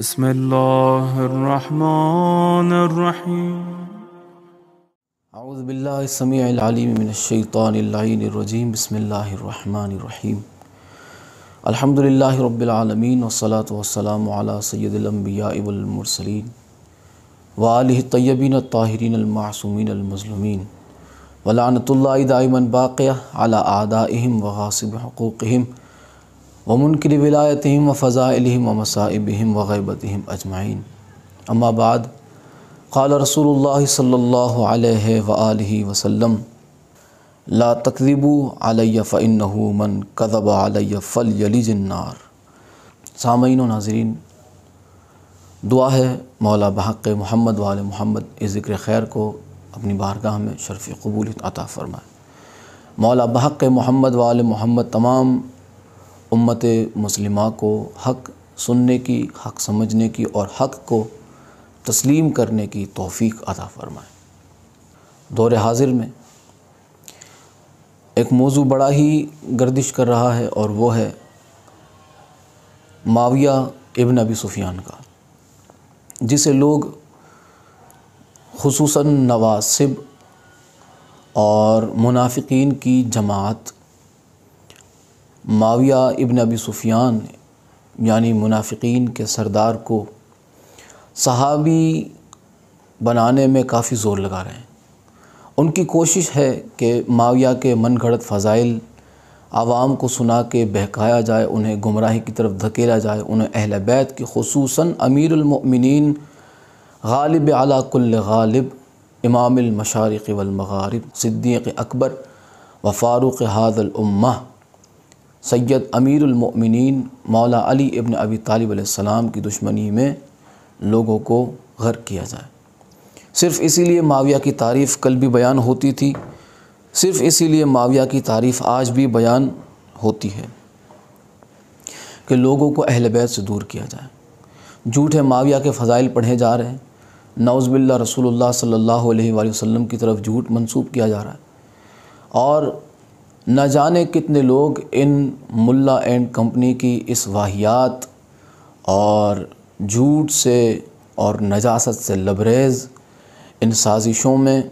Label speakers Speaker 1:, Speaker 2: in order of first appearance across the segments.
Speaker 1: بسم الله الرحمن الرحيم أعوذ بالله السميع العليم من الشيطان اللعين الرجيم بسم الله الرحمن الرحيم الحمد لله رب العالمين والصلاة والسلام على سيد الأنبياء والمرسلين وآله الطيبين الطاهرين المعصومين المظلومين ولعنة الله دائما باقية على أعدائهم وغاصب حقوقهم व मुनकर विलायतम व फ़ज़ाइलम व मसाइबम व गैबतम अजमाइन अम्माबाद काल रसूल सल्ला वसम ला तकरीबू आलिया फ़िन मन कदब आलिया फ़ल यली जन्नार सामीन नाजरीन दुआ है मौला बहक़ मोहम्मद वाल मोहम्मद इस ज़िक्र खैर को अपनी बारगाह में शरफ़ कबूल अता फ़रमाए मौला बहक़ मोहम्मद वाल मोहम्मद तमाम उम्मत मुसलिम को हक सुनने की हक समझने की और हक को तस्लीम करने की तोफ़ी अदा फरमाए दौर हाजिर में एक मौजू बड़ा ही गर्दिश कर रहा है और वो है माविया इबन अबी सुफियान का जिसे लोग खसूस नवासिब और मुनाफिकीन की जमात माविया इबन अबी सुफियान यानी मुनाफिकीन के सरदार को सहाबी बनाने में काफ़ी ज़ोर लगा रहे हैं उनकी कोशिश है कि माविया के मन घड़त फ़ज़ाइल आवाम को सुना के बहकाया जाए उन्हें गुमराही की तरफ धकेला जाए उन्हें अहल बैत की खसूस अमीरमिन गालिब अला गालिब इमाम मशारक़ वलमगारब सिद्दीक़ अकबर व फ़ारूक़ हादल उम्मा सैयद अमीरमिन मौला अली इब्न अबी तालिबसम की दुश्मनी में लोगों को गर्क किया जाए सिर्फ़ इसीलिए माविया की तारीफ़ कल भी बयान होती थी सिर्फ़ इसीलिए माविया की तारीफ़ आज भी बयान होती है कि लोगों को अहल बैत से दूर किया जाए झूठे माविया के फ़जाइल पढ़े जा रहे हैं नाउज़बिल्ला रसूलुल्लाह सल्लल्लाहु अलैहि वसल्लम की तरफ झूठ मंसूब किया जा रहा है और न जाने कितने लोग इन मुल्ला एंड कंपनी की इस वाहियात और झूठ से और नजासत से लबरेज इन साजिशों में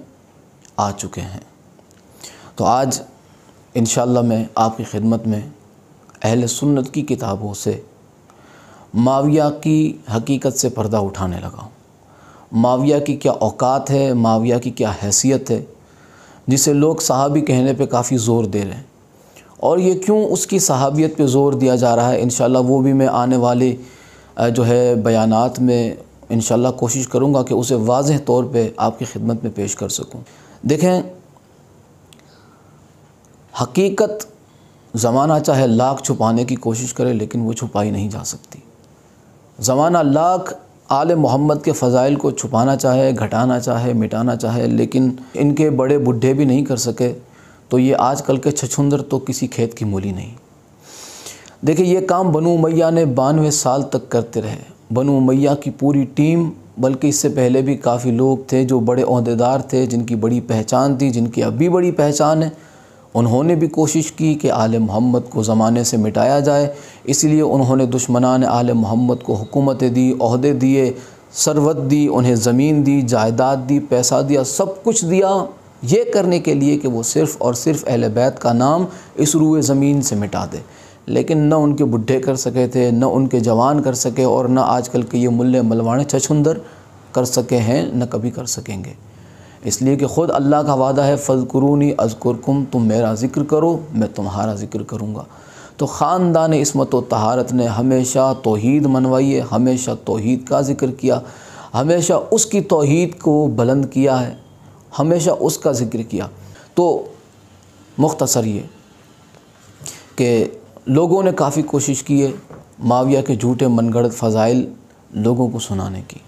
Speaker 1: आ चुके हैं तो आज इन मैं आपकी खिदमत में अहल सुन्नत की किताबों से माविया की हकीकत से पर्दा उठाने लगा माविया की क्या औकात है माविया की क्या हैसियत है जिसे लोग सहाबी कहने पे काफ़ी ज़ोर दे रहे हैं और ये क्यों उसकी सहाबियत पे ज़ोर दिया जा रहा है इन वो भी मैं आने वाले जो है बयानात में इन कोशिश करूँगा कि उसे वाज तौर पर आपकी खिदमत में पेश कर सकूँ देखें हकीकत ज़माना चाहे लाख छुपाने की कोशिश करे लेकिन वो छुपाई नहीं जा सकती ज़माना लाख आल मोहम्मद के फ़ज़ाइल को छुपाना चाहे घटाना चाहे मिटाना चाहे लेकिन इनके बड़े बुढ़े भी नहीं कर सके तो ये आजकल के छछुंदर तो किसी खेत की मूली नहीं देखिए ये काम बनु मैया ने बानवे साल तक करते रहे बनु मैया की पूरी टीम बल्कि इससे पहले भी काफ़ी लोग थे जो बड़े अहदेदार थे जिनकी बड़ी पहचान थी जिनकी अब भी बड़ी पहचान है उन्होंने भी कोशिश की कि आल मोहम्मद को ज़माने से मिटाया जाए इसलिए उन्होंने दुश्मनान आल मोहम्मद को हुकूमतें दी अहदे दिए सरवत दी उन्हें ज़मीन दी जायदाद दी पैसा दिया सब कुछ दिया ये करने के लिए कि वो सिर्फ़ और सिर्फ अहल बैत का नाम इस रूए ज़मीन से मिटा दे लेकिन न उनके बुढ़े कर सके थे न उनके जवान कर सके और न आजकल के ये मुल्ले मलवाने छछुंदर कर सके हैं न कभी कर सकेंगे इसलिए कि ख़ुद अल्लाह का वादा है फ़जकुरूनी अजकुरकुम तुम मेरा ज़िक्र करो मैं तुम्हारा ज़िक्र करूँगा तो ख़ानदान इसमत व तहारत ने हमेशा तोहद मनवाई है हमेशा तोहद का ज़िक्र किया हमेशा उसकी तोहद को बुलंद किया है हमेशा उसका ज़िक्र किया तो मुख्तसर ये कि लोगों ने काफ़ी कोशिश की है माविया के झूठे मनगढ़ फ़ज़ाइल लोगों को सुनाने की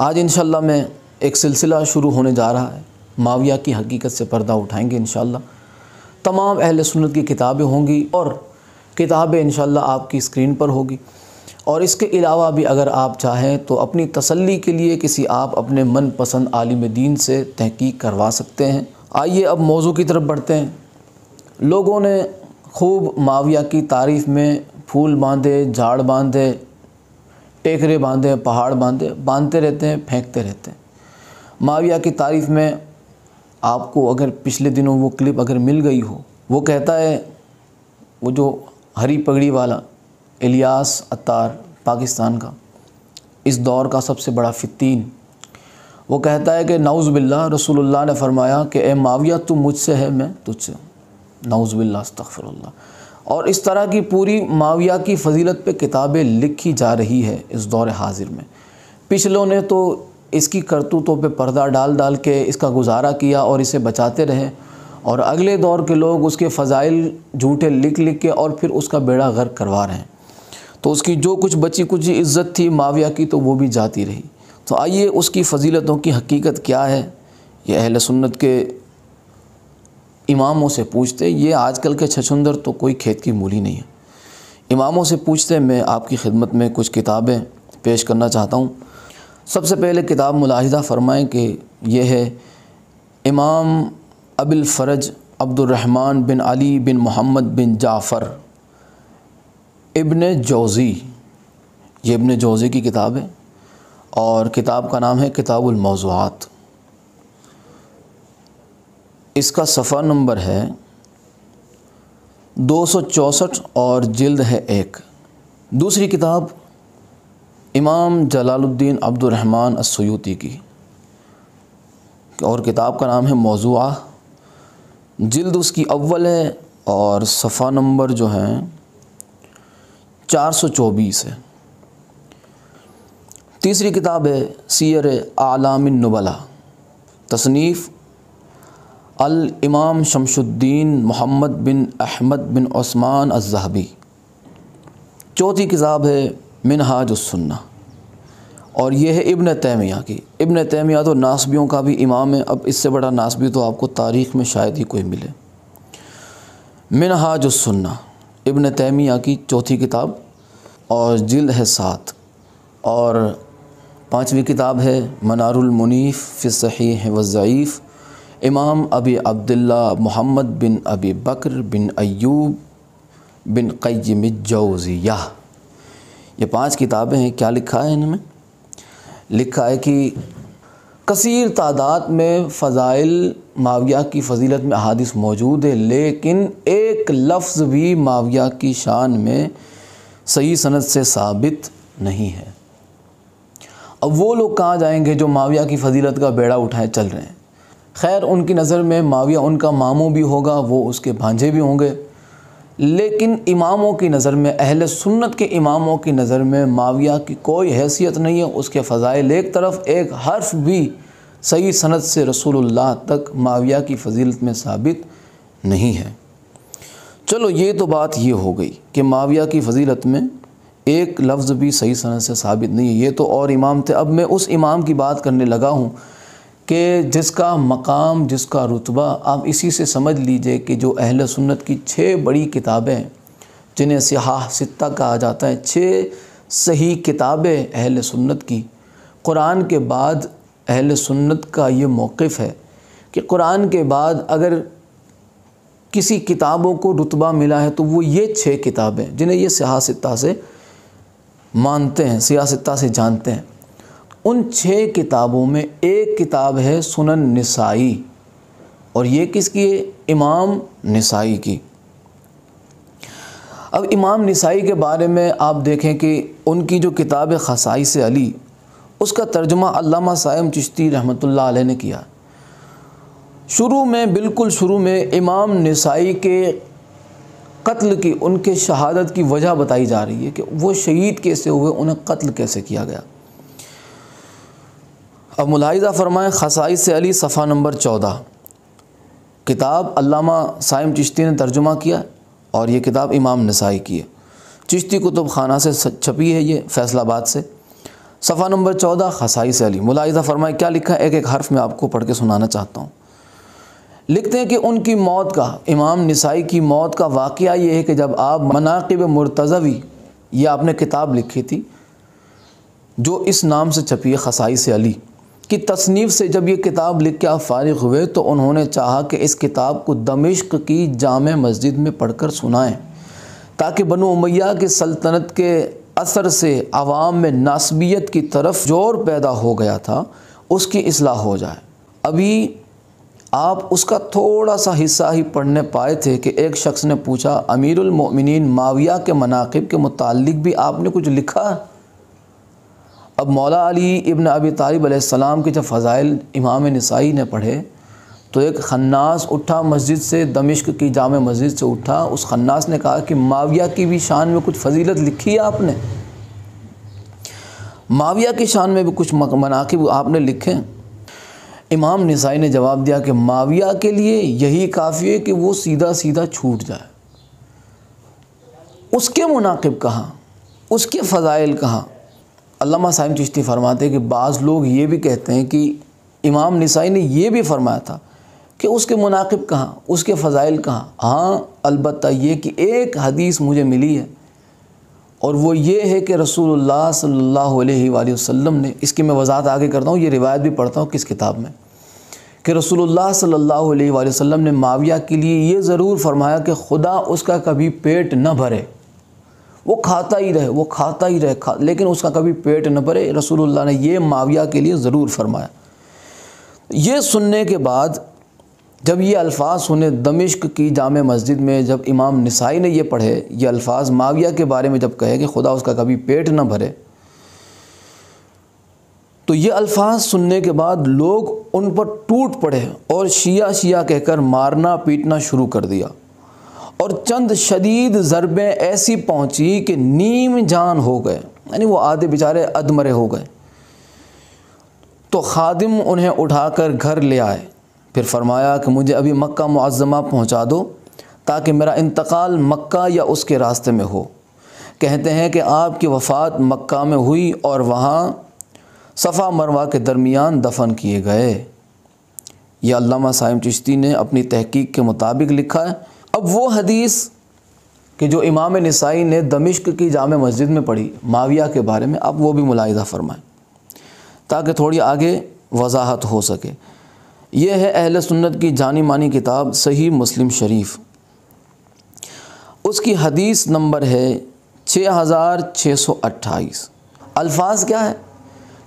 Speaker 1: आज इन मैं एक सिलसिला शुरू होने जा रहा है माविया की हकीकत से पर्दा उठाएंगे इन तमाम अहल सुनत की किताबें होंगी और किताबें इन आपकी स्क्रीन पर होगी और इसके अलावा भी अगर आप चाहें तो अपनी तसल्ली के लिए किसी आप अपने मनपसंद आलिम दीन से तहकीक करवा सकते हैं आइए अब मौजू की तरफ बढ़ते हैं लोगों ने खूब माविया की तारीफ़ में फूल बांधे झाड़ बांधे टेकरे बांधे पहाड़ बांधे बांधते रहते हैं फेंकते रहते हैं माविया की तारीफ़ में आपको अगर पिछले दिनों वो क्लिप अगर मिल गई हो वो कहता है वो जो हरी पगड़ी वाला इलियास अतार पाकिस्तान का इस दौर का सबसे बड़ा फ़ितीन वो कहता है कि नाउज़ बिल्ला रसूलुल्लाह ने फरमाया कि ए माविया तू मुझसे है मैं तुझसे नाउज़ बिल्ला और इस तरह की पूरी माविया की फजीलत पे किताबें लिखी जा रही है इस दौर हाजिर में पिछलों ने तो इसकी करतूतों पे पर्दा डाल डाल के इसका गुजारा किया और इसे बचाते रहे और अगले दौर के लोग उसके फ़जाइल झूठे लिख लिख के और फिर उसका बेड़ा गर्क करवा रहे हैं तो उसकी जो कुछ बची कुछ इज़्ज़त थी माविया की तो वो भी जाती रही तो आइए उसकी फजीलतों की हकीकत क्या है ये अहल सुन्नत के इमामों से पूछते ये आजकल के छछुंदर तो कोई खेत की मूली नहीं है इमामों से पूछते मैं आपकी खिदमत में कुछ किताबें पेश करना चाहता हूँ सबसे पहले किताब मुलाहिदा फरमाएँ कि यह है इमाम अबिलफ़रज अब्दुलरहमान बिन अली बिन मोहम्मद बिन जाफ़र इबन जोज़ी ये इबन जोज़ी की किताब है और किताब का नाम है किताबुलमौज़ात इसका सफ़ा नंबर है दो सौ चौंसठ और जल्द है एक दूसरी किताब इमाम जलालुद्दीन अब्दुलरहमान असयूती की और किताब का नाम है मौजूआ जिल्द उसकी अव्वल है और सफ़ा नंबर जो हैं चार सौ चौबीस है तीसरी किताब है सीर आलामबला तसनीफ़ अल इमाम शमशुद्दीन मोहम्मद बिन अहमद बिन ओस्मान अजहबी चौथी किताब है सुन्ना और यह है इब्न तैमिया की इब्न तैमिया तो नासबियों का भी इमाम है अब इससे बड़ा नासबी तो आपको तारीख़ में शायद ही कोई मिले सुन्ना इब्न तैमिया की चौथी किताब और जिल्द है सात और पांचवी किताब है मनारमनीफ़ सही है वज़ीफ़ इमाम अबी अब्दुल्ला मोहम्मद बिन अबी बकर बिन अयूब बिन क़य्यम जौज़िया ये पांच किताबें हैं क्या लिखा है इनमें लिखा है कि कसर तादाद में फ़ज़ाइल माविया की फजीलत में हादिस मौजूद है लेकिन एक लफ्ज़ भी माविया की शान में सही सनत से साबित नहीं है अब वो लोग कहाँ जाएंगे जो माविया की फजीलत का बेड़ा उठाए चल रहे हैं खैर उनकी नज़र में माविया उनका मामू भी होगा वो उसके भांजे भी होंगे लेकिन इमामों की नज़र में अहल सुन्नत के इमामों की नज़र में माविया की कोई हैसियत नहीं है उसके फ़ज़ाइल एक तरफ एक हर्फ भी सही सनत से रसूलुल्लाह तक माविया की फजीलत में साबित नहीं है चलो ये तो बात ये हो गई कि माविया की फजीलत में एक लफ्ज़ भी सही सनत से साबित नहीं है ये तो और इमाम थे अब मैं उस इमाम की बात करने लगा हूँ कि जिसका मकाम जिसका रुतबा आप इसी से समझ लीजिए कि जो अहल सुन्नत की छः बड़ी किताबें जिन्हें सिहा सत्ता कहा जाता है छः सही किताबें अहल सुन्नत की कुरान के बाद अहल सुन्नत का ये मौक़ है कि कुरान के बाद अगर किसी किताबों को रुतबा मिला है तो वो ये छः किताबें जिन्हें ये सिहा सत्ता से मानते हैं सियासत्ता से जानते हैं उन छः किताबों में एक किताब है सुनन नसाई और ये किसकी है इमाम नसाई की अब इमाम नसाई के बारे में आप देखें कि उनकी जो किताब है खसाई से अली उसका तर्जमा अल्लामा सायम चिश्ती रहमतुल्लाह अलैह ने किया शुरू में बिल्कुल शुरू में इमाम नसाई के कत्ल की उनके शहादत की वजह बताई जा रही है कि वो शहीद कैसे हुए उन्हें कत्ल कैसे किया गया अब मुलाहिदा फरमाएँ खसाई से अली सफ़ा नंबर चौदह किताब अल्लामा साइम चिश्ती ने तर्जुमा किया और ये किताब इमाम नसाई की है चिश्ती कुतुब खाना से छपी है ये फैसलाबाद से सफ़ा नंबर चौदह खसाई से अली मुलाहिदा फरमाए क्या लिखा है एक एक हर्फ में आपको पढ़ के सुनाना चाहता हूँ लिखते हैं कि उनकी मौत का इमाम नसाई की मौत का वाक़ ये है कि जब आप मनाकब मुर्तज़वी ये आपने किताब लिखी थी जो इस नाम से छपी है खसाई से अली की तसनीफ़ से जब ये किताब लिख के आप फारिग हुए तो उन्होंने चाहा कि इस किताब को दमिश्क की जाम मस्जिद में पढ़ कर सुनाएँ ताकि बनो उमैया की सल्तनत के असर से आवाम में नासबियत की तरफ जोर पैदा हो गया था उसकी असलाह हो जाए अभी आप उसका थोड़ा सा हिस्सा ही पढ़ने पाए थे कि एक शख्स ने पूछा अमीरमिन माविया के मनाकब के मुतालिक भी आपने कुछ लिखा अब मौला अली इब्न अबी तालिब सलाम के जब फ़ज़ाइल इमाम नसाई ने पढ़े तो एक खन्नास उठा मस्जिद से दमिश्क की जाम मस्जिद से उठा उस खन्नास ने कहा कि माविया की भी शान में कुछ फजीलत लिखी है आपने माविया की शान में भी कुछ मनाकब आपने लिखे इमाम नसाई ने जवाब दिया कि माविया के लिए यही काफ़ी है कि वो सीधा सीधा छूट जाए उसके मुनाकब कहाँ उसके फ़ज़ाइल कहाँ अल्लामा साहिब चिश्ती फरमाते हैं कि बाज़ लोग ये भी कहते हैं कि इमाम नसाई ने यह भी फरमाया था कि उसके मुनाकब कहाँ उसके फ़ज़ाइल कहाँ हाँ अलबत् ये कि एक हदीस मुझे मिली है और वो ये है कि रसूलुल्लाह सल्लल्लाहु अलैहि वसल्लम ने इसकी मैं वजाहत आगे करता हूँ ये रिवायत भी पढ़ता हूँ किस किताब में कि रसूलुल्लाह सल्लल्लाहु अलैहि वसल्लम ने माविया के लिए ये ज़रूर फरमाया कि खुदा उसका कभी पेट न भरे वो खाता ही रहे वो खाता ही रहे खा लेकिन उसका कभी पेट न भरे रसूलुल्लाह ने ये माविया के लिए ज़रूर फरमाया ये सुनने के बाद जब ये अल्फाज सुने दमिश्क की जाम मस्जिद में जब इमाम नसाई ने ये पढ़े ये अल्फाज माविया के बारे में जब कहे कि खुदा उसका कभी पेट न भरे तो ये अल्फाज सुनने के बाद लोग उन पर टूट पड़े और शिया शिया कहकर मारना पीटना शुरू कर दिया और चंद शदीद ज़रबें ऐसी पहुंची कि नीम जान हो गए यानी वो आधे बेचारे अधमरे हो गए तो खादिम उन्हें उठाकर घर ले आए फिर फरमाया कि मुझे अभी मक्का मुआज़मा पहुँचा दो ताकि मेरा इंतकाल मक्का या उसके रास्ते में हो कहते हैं कि आपकी वफ़ात मक्का में हुई और वहाँ सफ़ा मरवा के दरमियान दफन किए गए यह अल्लामा चश्ती चिश्ती ने अपनी तहकीक के मुताबिक लिखा है अब वो हदीस कि जो इमाम नसाई ने दमिश्क की जाम मस्जिद में पढ़ी माविया के बारे में आप वो भी मुलायदा फरमाएं ताकि थोड़ी आगे वजाहत हो सके यह है अहल सुन्नत की जानी मानी किताब सही मुस्लिम शरीफ उसकी हदीस नंबर है छः हज़ार छः सौ अट्ठाईस अल्फाज क्या है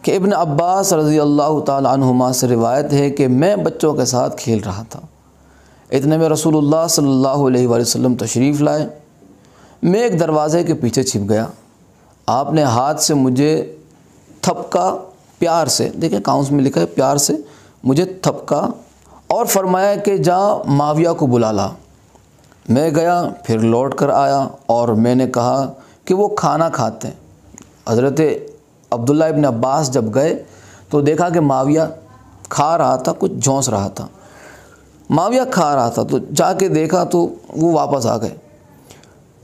Speaker 1: कि इब्न अब्बास रज़ी अल्लाह तुमा से रिवायत है कि मैं बच्चों के साथ खेल रहा था इतने में रसूल सल्लल्लाहु अलैहि वसल्लम तशरीफ़ लाए मैं एक दरवाज़े के पीछे छिप गया आपने हाथ से मुझे थपका प्यार से देखिए काउंस में लिखा है प्यार से मुझे थपका और फरमाया कि जा माविया को बुला ला मैं गया फिर लौट कर आया और मैंने कहा कि वो खाना खाते हैं हज़रत अब्दुल्ला इबन अब्बास जब गए तो देखा कि माविया खा रहा था कुछ झोंस रहा था माविया खा रहा था तो जाके देखा तो वो वापस आ गए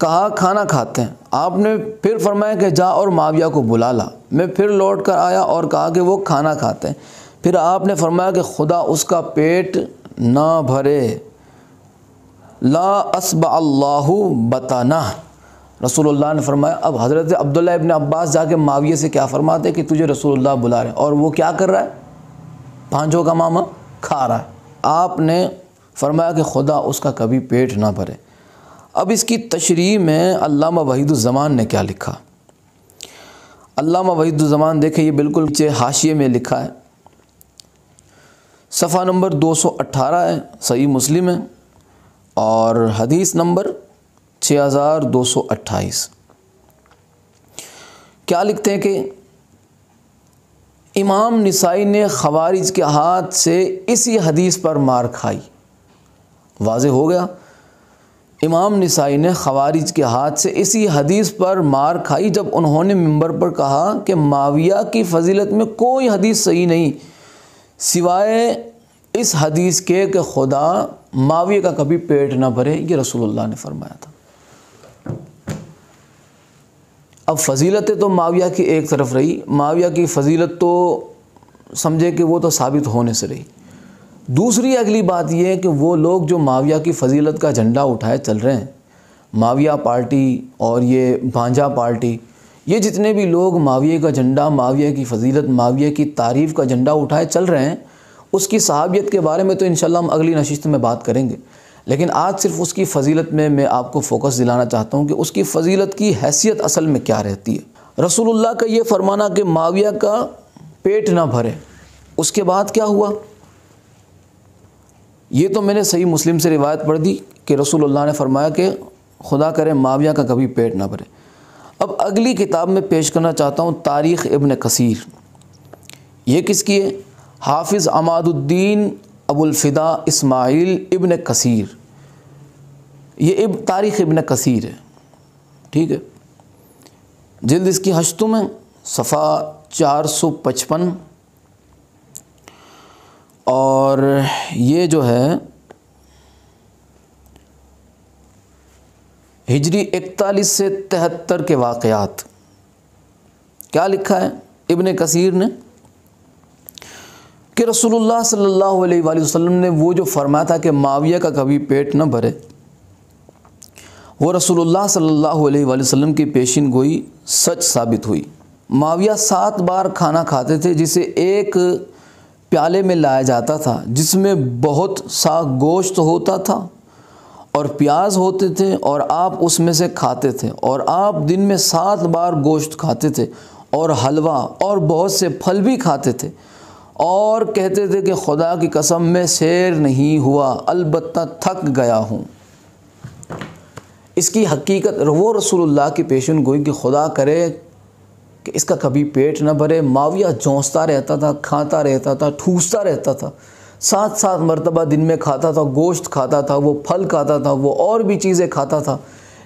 Speaker 1: कहा खाना खाते हैं आपने फिर फरमाया कि जा और माविया को बुला ला मैं फिर लौट कर आया और कहा कि वो खाना खाते हैं फिर आपने फरमाया कि खुदा उसका पेट ना भरे ला असब अल्लाह बताना रसूलुल्लाह ने फरमाया अब हज़रत अब्दुल्ला इबन अब्बास जाके माविया से क्या फरमाते कि तुझे रसूलुल्लाह बुला रहे और वो क्या कर रहा है पाँचों का मामा खा रहा है आपने फरमाया कि खुदा उसका कभी पेट ना भरे अब इसकी तशरी में अल्लामा वहीदुज़मान ने क्या लिखा अल्लामा वहीदुज़मान देखें ये बिल्कुल नीचे हाशिए में लिखा है सफ़ा नंबर 218 है सही मुस्लिम है और हदीस नंबर 6228 क्या लिखते हैं कि इमाम नसाई ने खवारिज के हाथ से इसी हदीस पर मार खाई वाज हो गया इमाम नसाई ने खवारिज के हाथ से इसी हदीस पर मार खाई जब उन्होंने मंबर पर कहा कि माविया की फजीलत में कोई हदीस सही नहीं सिवाय इस हदीस के कि खुदा माविया का कभी पेट ना भरे ये रसूलुल्लाह ने फरमाया था अब फजीलतें तो माविया की एक तरफ रही माविया की फजीलत तो समझे कि वो तो साबित होने से रही दूसरी अगली बात यह है कि वो लोग जो माविया की फजीलत का झंडा उठाए चल रहे हैं माविया पार्टी और ये भांजा पार्टी ये जितने भी लोग माविया का झंडा माविया की फजीलत माविया की तारीफ़ का झंडा उठाए चल रहे हैं उसकी सहाबियत के बारे में तो इन हम अगली नशिस्त में बात करेंगे लेकिन आज सिर्फ उसकी फजीलत में मैं आपको फोकस दिलाना चाहता हूँ कि उसकी फजीलत की हैसियत असल में क्या रहती है रसूलुल्लाह का ये फरमाना कि माविया का पेट ना भरे उसके बाद क्या हुआ ये तो मैंने सही मुस्लिम से रिवायत पढ़ दी कि रसूलुल्लाह ने फरमाया कि खुदा करे माविया का कभी पेट ना भरे अब अगली किताब में पेश करना चाहता हूँ तारीख़ इबन कसीर ये किसकी है हाफिज़ अमादुद्दीन अबुलफ़िदा इस्माइल इब्न कसीर ये इब तारीख़ इब्न कसीर है ठीक है जल्द इसकी हशतु में सफ़ा चार सौ पचपन और ये जो है हिजरी इकतालीस से तिहत्तर के वाक़ात क्या लिखा है इबन कसीर ने कि रसूलुल्लाह सल्लल्लाहु अलैहि वसल्लम ने वो जो फरमाया था कि माविया का कभी पेट न भरे वो रसूलुल्लाह सल्लल्लाहु अलैहि वसल्लम की पेशिन गोई सच साबित हुई माविया सात बार खाना खाते थे जिसे एक प्याले में लाया जाता था जिसमें बहुत सा गोश्त होता था और प्याज होते थे और आप उसमें से खाते थे और आप दिन में सात बार गोश्त खाते थे और हलवा और बहुत से फल भी खाते थे और कहते थे कि खुदा की कसम में शेर नहीं हुआ अलबत् थक गया हूँ इसकी हकीकत वो रसूलुल्लाह की पेशन गोई कि खुदा करे कि इसका कभी पेट न भरे माविया जोंसता रहता था खाता रहता था ठूसता रहता था साथ साथ मरतबा दिन में खाता था गोश्त खाता था वो फल खाता था वो और भी चीज़ें खाता था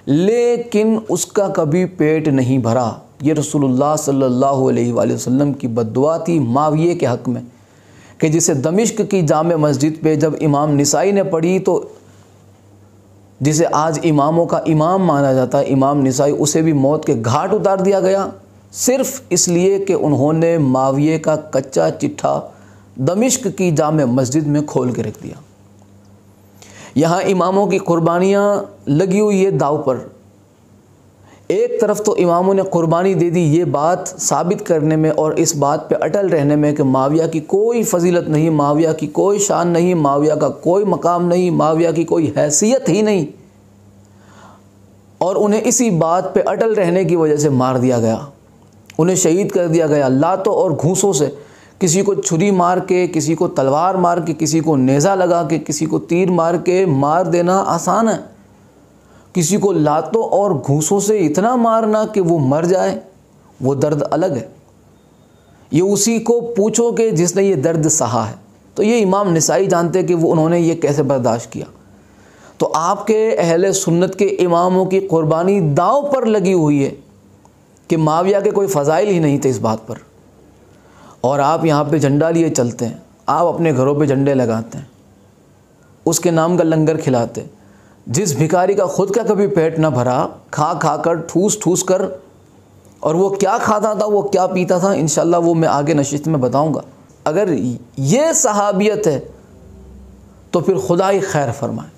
Speaker 1: लेकिन उसका कभी पेट नहीं भरा ये रसूलुल्लाह सल्लल्लाहु अलैहि वसल्लम की बदुआ थी माविये के हक़ में कि जिसे दमिश्क की जाम मस्जिद पे जब इमाम नसाई ने पढ़ी तो जिसे आज इमामों का इमाम माना जाता है इमाम नसाई उसे भी मौत के घाट उतार दिया गया सिर्फ इसलिए कि उन्होंने माविये का कच्चा चिट्ठा दमिश्क की जाम मस्जिद में खोल के रख दिया यहाँ इमामों की कुर्बानियाँ लगी हुई है दाव पर एक तरफ तो इमामों ने कुर्बानी दे दी ये बात साबित करने में और इस बात पे अटल रहने में कि माविया की कोई फजीलत नहीं माविया की कोई शान नहीं माविया का कोई मकाम नहीं माविया की कोई हैसियत ही नहीं और उन्हें इसी बात पे अटल रहने की वजह से मार दिया गया उन्हें शहीद कर दिया गया लातों और घूसों से किसी को छुरी मार के किसी को तलवार मार के किसी को नेज़ा लगा के किसी को तीर मार के मार देना आसान है किसी को लातों और घूसों से इतना मारना कि वो मर जाए वो दर्द अलग है ये उसी को पूछो कि जिसने ये दर्द सहा है तो ये इमाम नसाई जानते कि वो उन्होंने ये कैसे बर्दाश्त किया तो आपके अहल सुन्नत के इमामों की क़ुरबानी दाव पर लगी हुई है कि माविया के कोई फ़जाइल ही नहीं थे इस बात पर और आप यहाँ पे झंडा लिए चलते हैं आप अपने घरों पे झंडे लगाते हैं उसके नाम का लंगर खिलाते हैं जिस भिखारी का खुद का कभी पेट ना भरा खा खा कर ठूस ठूस कर और वो क्या खाता था वो क्या पीता था इन वो मैं आगे नशित में बताऊँगा अगर ये सहाबियत है तो फिर खुदा ही खैर फरमाए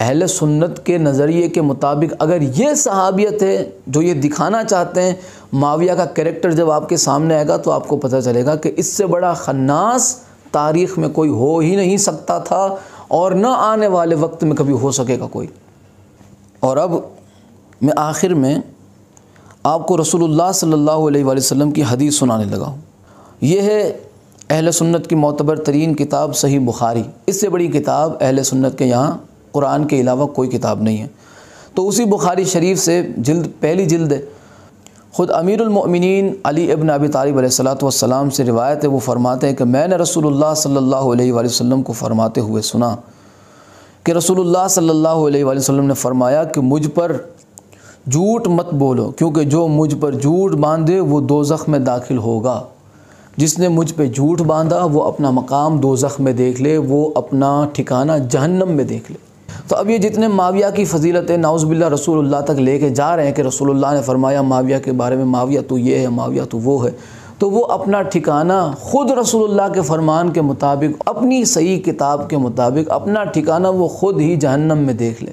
Speaker 1: अहल सुन्नत के नज़रिए के मुताबिक अगर ये सहाबियत है जो ये दिखाना चाहते हैं माविया का करेक्टर जब आपके सामने आएगा तो आपको पता चलेगा कि इससे बड़ा खन्नास तारीख़ में कोई हो ही नहीं सकता था और न आने वाले वक्त में कभी हो सकेगा कोई और अब मैं आखिर में आपको रसूलुल्लाह सल्लल्लाहु अलैहि वसल्लम की हदीस सुनाने लगा हूँ यह है अहल सुन्नत की मोतबर तरीन किताब सही बुखारी इससे बड़ी किताब अहल सुन्नत के यहाँ कुरान के अलावा कोई किताब नहीं है तो उसी बुखारी शरीफ से जल्द पहली जल्द है ख़ुद अमीरमिन अली इबन अबी तालब सलाम से रिवायत है वो फरमाते हैं कि मैंने रसूलुल्लाह सल्लल्लाहु अलैहि वसल्लम को फरमाते हुए सुना कि रसूलुल्लाह सल्लल्लाहु अलैहि वसल्लम ने फरमाया कि मुझ पर झूठ मत बोलो क्योंकि जो मुझ पर झूठ बांधे वो दोजख में दाखिल होगा जिसने मुझ पर झूठ बांधा वो अपना मकाम दोजख में देख ले वो अपना ठिकाना जहन्नम में देख ले तो अब ये जितने माविया की फजीलतें नाउज़बिल्ला रसूलुल्लाह तक लेके जा रहे हैं कि रसूलुल्लाह ने फरमाया माविया के बारे में माविया तो ये है माविया तो वो है तो वो अपना ठिकाना ख़ुद रसूलुल्लाह के फरमान के मुताबिक अपनी सही किताब के मुताबिक अपना ठिकाना वो ख़ुद ही जहन्नम में देख ले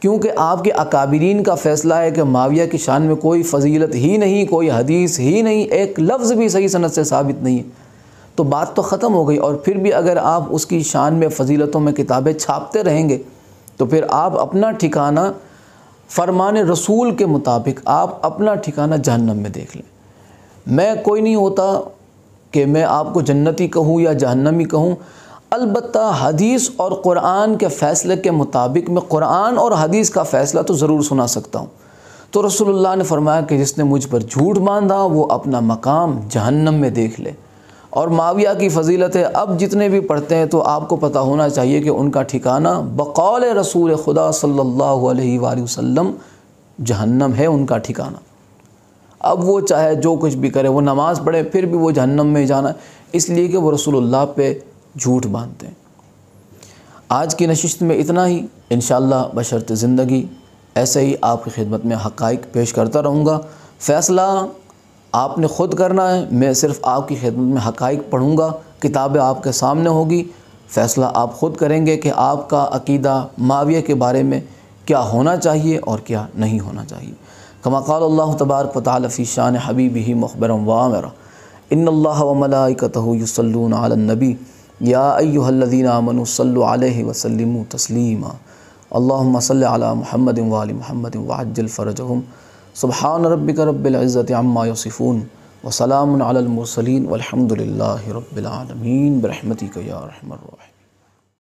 Speaker 1: क्योंकि आपके अकाबरीन का फ़ैसला है कि माविया की शान में कोई फजीलत ही नहीं कोई हदीस ही नहीं एक लफ्ज़ भी सही सनत से साबित नहीं है तो बात तो ख़त्म हो गई और फिर भी अगर आप उसकी शान में फजीलतों में किताबें छापते रहेंगे तो फिर आप अपना ठिकाना फरमान रसूल के मुताबिक आप अपना ठिकाना जहन्नम में देख लें मैं कोई नहीं होता कि मैं आपको जन्नती कहूँ या जहन्नमी कहूँ अलबत् हदीस और कुरान के फ़ैसले के मुताबिक मैं कुरान और हदीस का फ़ैसला तो ज़रूर सुना सकता हूँ तो रसोल्ला ने फरमाया कि जिसने मुझ पर झूठ बांधा वो अपना मकाम जहन्नम में देख ले और माविया की फजीलत है अब जितने भी पढ़ते हैं तो आपको पता होना चाहिए कि उनका ठिकाना बकौल रसूल खुदा सल्लल्लाहु अलैहि वसल्लम जहन्नम है उनका ठिकाना अब वो चाहे जो कुछ भी करे वो नमाज़ पढ़े फिर भी वो जहन्नम में जाना इसलिए कि वो रसूलुल्लाह पे झूठ बांधते हैं आज की नशस्त में इतना ही इन बशरत ज़िंदगी ऐसे ही आपकी खिदमत में हक़ पेश करता रहूँगा फ़ैसला आपने ख़ुद करना है मैं सिर्फ आपकी खिदमत में हक़ पढ़ूँगा किताबें आपके सामने होगी फ़ैसला आप ख़ुद करेंगे कि आपका अकीदा माविया के बारे में क्या होना चाहिए और क्या नहीं होना चाहिए कमाकाल अल्लाह तबारक वाली शान हबीब ही मखबर वामरा इन अल्लाह वसलम तस्लीमा अल्लाम सल महमद वाल महमद वाजल फ़रजम सुबहान रबिक रब्ज़त अम्मासिफ़ून वसलामसलिन वलहमदिल्ला रबालमीन बरहमती का यारहमर